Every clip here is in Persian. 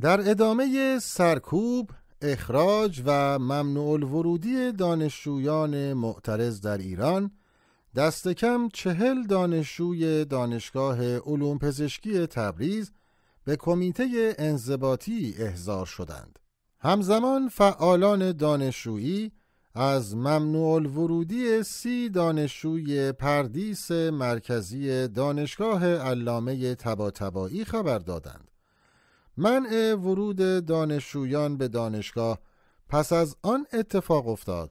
در ادامه سرکوب، اخراج و ممنوع الورودی دانشجویان معترض در ایران دست کم چهل دانشجوی دانشگاه علوم پزشکی تبریز به کمیته انضباطی احضار شدند. همزمان فعالان دانشجویی از ممنوع الورودی سی دانشجوی پردیس مرکزی دانشگاه علامه تباتبایی خبر دادند. منع ورود دانشجویان به دانشگاه پس از آن اتفاق افتاد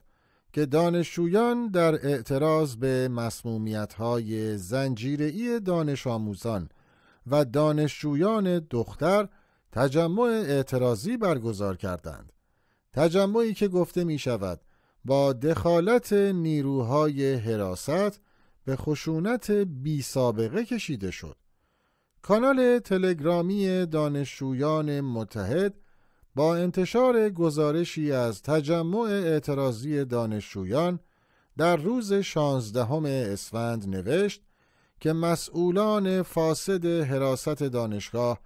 که دانشجویان در اعتراض به مسمومیت های زنجیری دانش آموزان و دانشجویان دختر تجمع اعتراضی برگزار کردند تجمعی که گفته می شود با دخالت نیروهای حراست به خشونت بی سابقه کشیده شد کانال تلگرامی دانشجویان متحد با انتشار گزارشی از تجمع اعتراضی دانشجویان در روز 16 اسفند نوشت که مسئولان فاسد حراست دانشگاه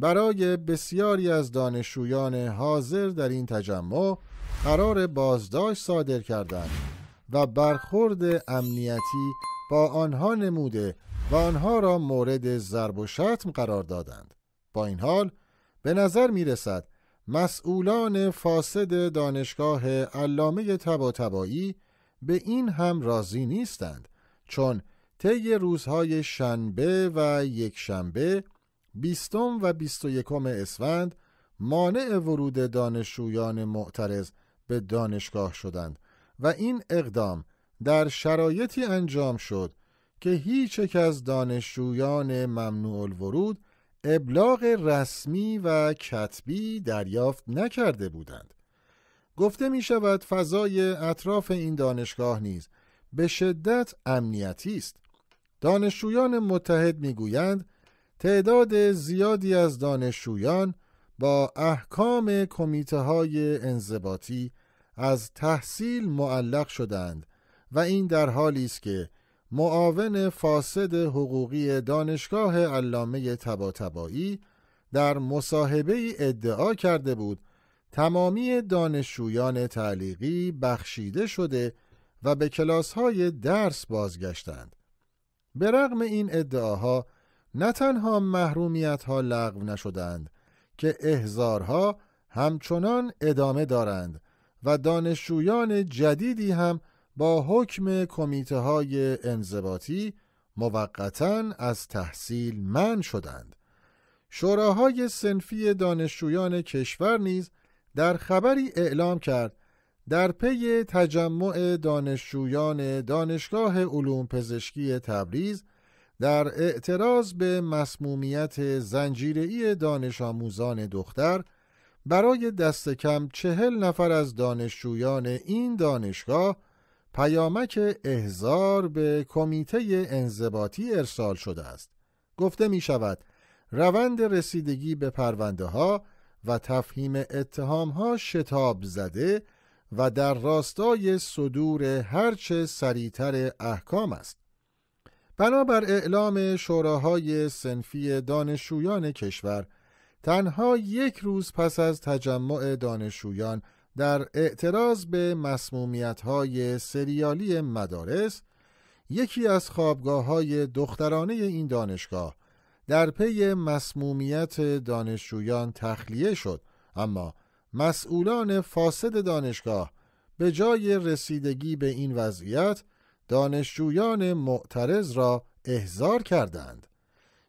برای بسیاری از دانشجویان حاضر در این تجمع قرار بازداشت صادر کردند و برخورد امنیتی با آنها نموده و آنها را مورد ضرب و شتم قرار دادند با این حال به نظر می رسد مسئولان فاسد دانشگاه علامه تبایی به این هم راضی نیستند چون طی روزهای شنبه و یکشنبه بیستم و بیست و یکم اسفند مانع ورود دانشجویان معترض به دانشگاه شدند و این اقدام در شرایطی انجام شد که هیچ یک از دانشجویان ممنوع الورود ابلاغ رسمی و کتبی دریافت نکرده بودند گفته می شود فضای اطراف این دانشگاه نیز به شدت امنیتی است دانشجویان متحد می تعداد زیادی از دانشجویان با احکام کمیته های انضباطی از تحصیل معلق شدند و این در حالی است که معاون فاسد حقوقی دانشگاه علامه تباتبایی در مصاحبه ادعا کرده بود تمامی دانشجویان تعلیقی بخشیده شده و به کلاس‌های درس بازگشتند. به رغم این ادعاها نه تنها محرومیت ها لغو نشدند که احزارها همچنان ادامه دارند و دانشجویان جدیدی هم با حکم کمیته های انضباطی موقتا از تحصیل من شدند شوراهای سنفی دانشجویان کشور نیز در خبری اعلام کرد در پی تجمع دانشجویان دانشگاه علوم پزشکی تبریز در اعتراض به مسمومیت زنجیری دانش آموزان دختر برای دست کم چهل نفر از دانشجویان این دانشگاه پیامک احزار به کمیته انضباطی ارسال شده است گفته می شود روند رسیدگی به پرونده ها و تفهیم اتهام ها شتاب زده و در راستای صدور هرچه سریعتر احکام است بنابر اعلام شوراهای سنفی دانشجویان کشور تنها یک روز پس از تجمع دانشجویان در اعتراض به مسمومیت های سریالی مدارس یکی از خوابگاه های دخترانه این دانشگاه در پی مسمومیت دانشجویان تخلیه شد اما مسئولان فاسد دانشگاه به جای رسیدگی به این وضعیت دانشجویان معترض را احضار کردند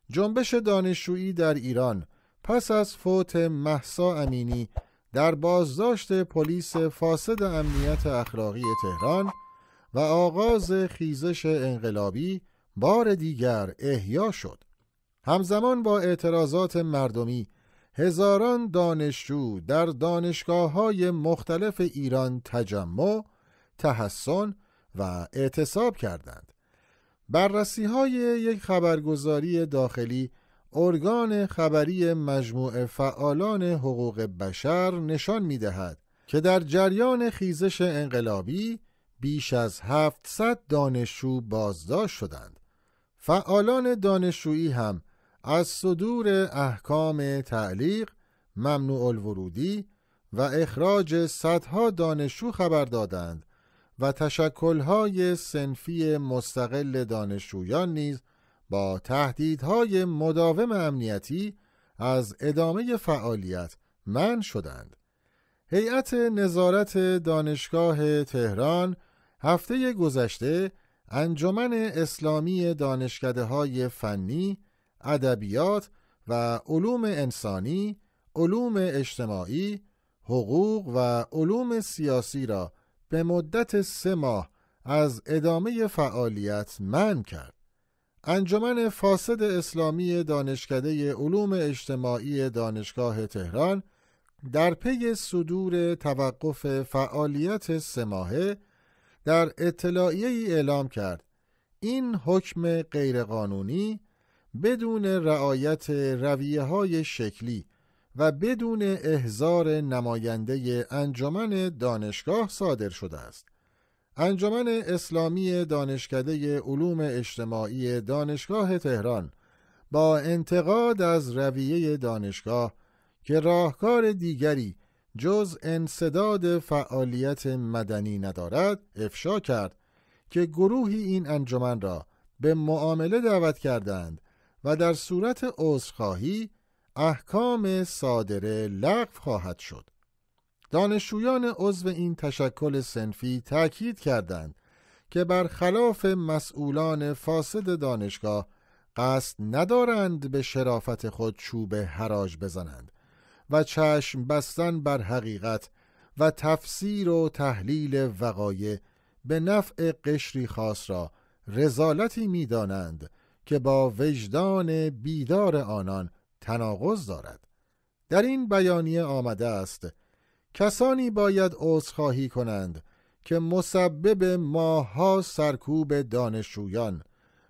جنبش دانشجویی در ایران پس از فوت محسا امینی در بازداشت پلیس فاسد امنیت اخلاقی تهران و آغاز خیزش انقلابی بار دیگر احیا شد همزمان با اعتراضات مردمی هزاران دانشجو در دانشگاه های مختلف ایران تجمع، تحسن و اعتصاب کردند بررسی های یک خبرگزاری داخلی ارگان خبری مجموعه فعالان حقوق بشر نشان می دهد که در جریان خیزش انقلابی بیش از 700 دانشجو بازداشت شدند. فعالان دانشجویی هم از صدور احکام تعلیق، ممنوع الورودی و اخراج صدها دانشجو خبر دادند و تشکل‌های سنفی مستقل دانشجویان نیز با تهدیدهای مداوم امنیتی از ادامه فعالیت من شدند هیئت نظارت دانشگاه تهران هفته گذشته انجمن اسلامی دانشکده های فنی، ادبیات و علوم انسانی، علوم اجتماعی، حقوق و علوم سیاسی را به مدت سه ماه از ادامه فعالیت من کرد. انجمن فاسد اسلامی دانشکده علوم اجتماعی دانشگاه تهران در پی صدور توقف فعالیت سماهه در اطلاعیه ای اعلام کرد این حکم غیرقانونی بدون رعایت رویه های شکلی و بدون احزار نماینده انجمن دانشگاه صادر شده است انجمن اسلامی دانشکده علوم اجتماعی دانشگاه تهران با انتقاد از رویه دانشگاه که راهکار دیگری جز انصداد فعالیت مدنی ندارد افشا کرد که گروهی این انجمن را به معامله دعوت کردند و در صورت عذرخواهی احکام صادره لغو خواهد شد دانشجویان عضو این تشکل سنفی تاکید کردند که برخلاف مسئولان فاسد دانشگاه قصد ندارند به شرافت خود چوب حراج بزنند و چشم بستن بر حقیقت و تفسیر و تحلیل وقایع به نفع قشری خاص را رزالتی دانند که با وجدان بیدار آنان تناقض دارد در این بیانیه آمده است کسانی باید عذرخواهی کنند که مسبب ماها سرکوب دانشجویان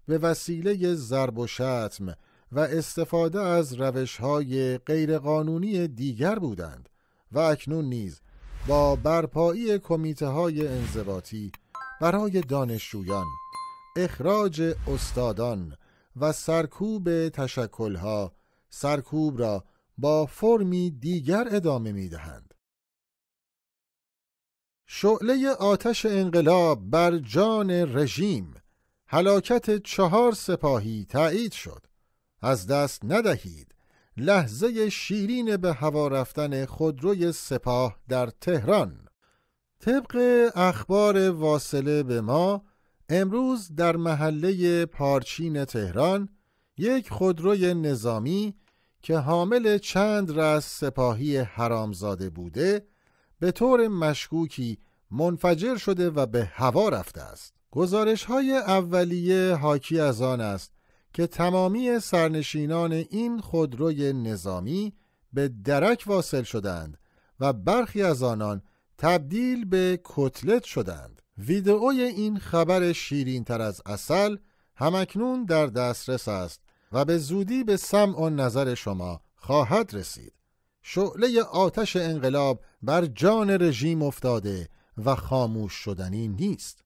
به وسیله ضرب و شتم و استفاده از روشهای غیرقانونی دیگر بودند و اکنون نیز با برپایی کمیته های انضباطی برای دانشجویان اخراج استادان و سرکوب تشکلها سرکوب را با فرمی دیگر ادامه می دهند. شعله آتش انقلاب بر جان رژیم حلاکت چهار سپاهی تایید شد از دست ندهید لحظه شیرین به هوا رفتن خودروی سپاه در تهران طبق اخبار واصله به ما امروز در محله پارچین تهران یک خودروی نظامی که حامل چند رس سپاهی حرامزاده بوده به طور مشکوکی منفجر شده و به هوا رفته است. گزارش های اولیه حاکی از آن است که تمامی سرنشینان این خودروی نظامی به درک واصل شدند و برخی از آنان تبدیل به کتلت شدند. ویدئوی این خبر شیرین تر از اصل همکنون در دسترس است و به زودی به سمع و نظر شما خواهد رسید. شعله آتش انقلاب بر جان رژیم افتاده و خاموش شدنی نیست